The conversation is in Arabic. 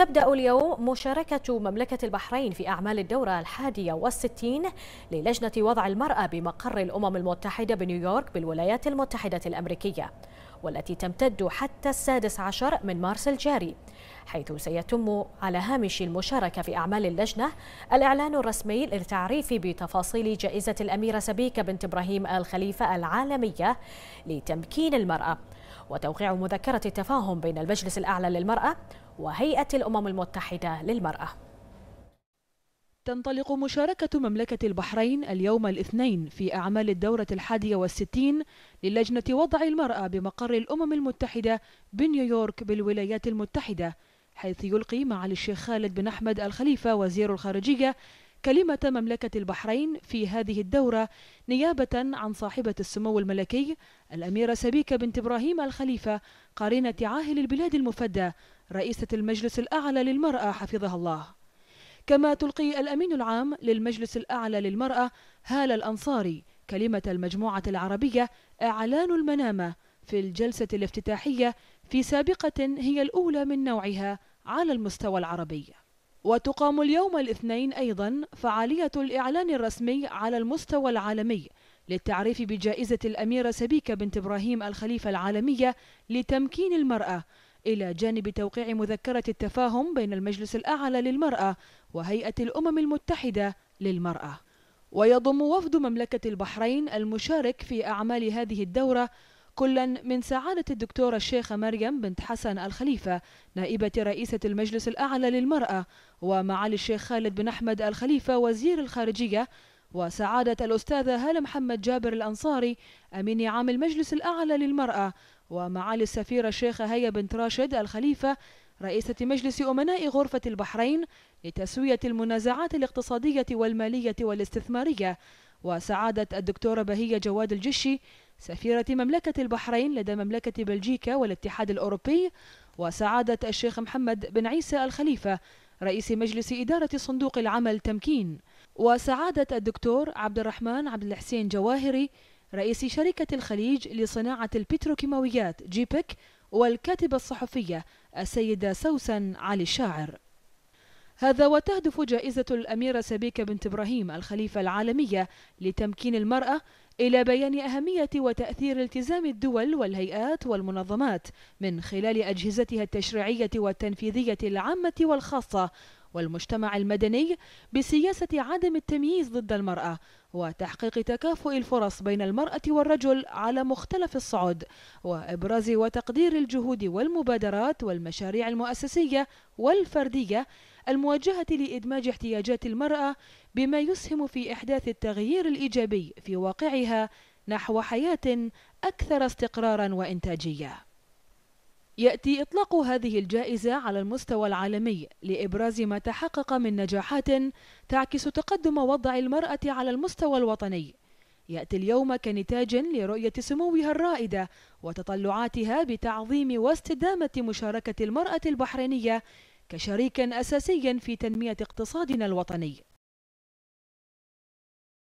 تبدأ اليوم مشاركة مملكة البحرين في أعمال الدورة الحادية والستين للجنة وضع المرأة بمقر الأمم المتحدة بنيويورك بالولايات المتحدة الأمريكية والتي تمتد حتى السادس عشر من مارس الجاري حيث سيتم على هامش المشاركة في أعمال اللجنة الإعلان الرسمي للتعريف بتفاصيل جائزة الأميرة سبيكة بنت إبراهيم الخليفة العالمية لتمكين المرأة وتوقيع مذكرة التفاهم بين المجلس الأعلى للمرأة وهيئة الأمم المتحدة للمرأة تنطلق مشاركة مملكة البحرين اليوم الاثنين في أعمال الدورة الحادية والستين للجنة وضع المرأة بمقر الأمم المتحدة بنيويورك بالولايات المتحدة حيث يلقي معالي الشيخ خالد بن أحمد الخليفة وزير الخارجية كلمة مملكة البحرين في هذه الدورة نيابة عن صاحبة السمو الملكي الأميرة سبيكة بنت إبراهيم الخليفة قارنة عاهل البلاد المفدى رئيسة المجلس الأعلى للمرأة حفظها الله كما تلقي الأمين العام للمجلس الأعلى للمرأة هالة الأنصاري كلمة المجموعة العربية إعلان المنامة في الجلسة الافتتاحية في سابقة هي الأولى من نوعها على المستوى العربي وتقام اليوم الاثنين أيضا فعالية الإعلان الرسمي على المستوى العالمي للتعريف بجائزة الأميرة سبيكة بنت إبراهيم الخليفة العالمية لتمكين المرأة إلى جانب توقيع مذكرة التفاهم بين المجلس الأعلى للمرأة وهيئة الأمم المتحدة للمرأة ويضم وفد مملكة البحرين المشارك في أعمال هذه الدورة كلا من سعادة الدكتورة الشيخة مريم بنت حسن الخليفة نائبة رئيسة المجلس الأعلى للمرأة ومعالي الشيخ خالد بن أحمد الخليفة وزير الخارجية وسعادة الأستاذة هالة محمد جابر الأنصاري أمين عام المجلس الأعلى للمرأة ومعالي السفيرة الشيخة هيا بنت راشد الخليفة رئيسة مجلس أمناء غرفة البحرين لتسوية المنازعات الاقتصادية والمالية والاستثمارية وسعادة الدكتورة بهية جواد الجشي سفيرة مملكة البحرين لدى مملكة بلجيكا والاتحاد الأوروبي وسعادة الشيخ محمد بن عيسى الخليفة رئيس مجلس إدارة صندوق العمل تمكين وسعادة الدكتور عبد الرحمن عبد الحسين جواهري رئيس شركة الخليج لصناعة البتروكيماويات جيبك والكاتبة الصحفية السيدة سوسن علي الشاعر هذا وتهدف جائزة الأميرة سبيكة بنت إبراهيم الخليفة العالمية لتمكين المرأة إلى بيان أهمية وتأثير التزام الدول والهيئات والمنظمات من خلال أجهزتها التشريعية والتنفيذية العامة والخاصة والمجتمع المدني بسياسة عدم التمييز ضد المرأة وتحقيق تكافؤ الفرص بين المرأة والرجل على مختلف الصعد وإبراز وتقدير الجهود والمبادرات والمشاريع المؤسسية والفردية المواجهة لإدماج احتياجات المرأة بما يسهم في إحداث التغيير الإيجابي في واقعها نحو حياة أكثر استقرارا وإنتاجية. يأتي إطلاق هذه الجائزة على المستوى العالمي لإبراز ما تحقق من نجاحات تعكس تقدم وضع المرأة على المستوى الوطني. يأتي اليوم كنتاج لرؤية سموها الرائدة وتطلعاتها بتعظيم واستدامة مشاركة المرأة البحرينية كشريك أساسي في تنمية اقتصادنا الوطني